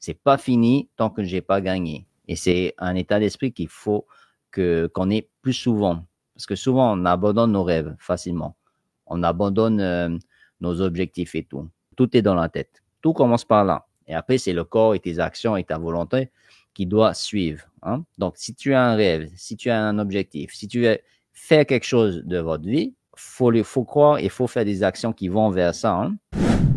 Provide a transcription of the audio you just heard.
c'est pas fini tant que j'ai pas gagné. Et c'est un état d'esprit qu'il faut que qu'on ait plus souvent, parce que souvent on abandonne nos rêves facilement, on abandonne euh, nos objectifs et tout. Tout est dans la tête. Tout commence par là. Et après, c'est le corps et tes actions et ta volonté qui doit suivre. Hein. Donc, si tu as un rêve, si tu as un objectif, si tu veux faire quelque chose de votre vie, faut, faut croire et faut faire des actions qui vont vers ça. Hein.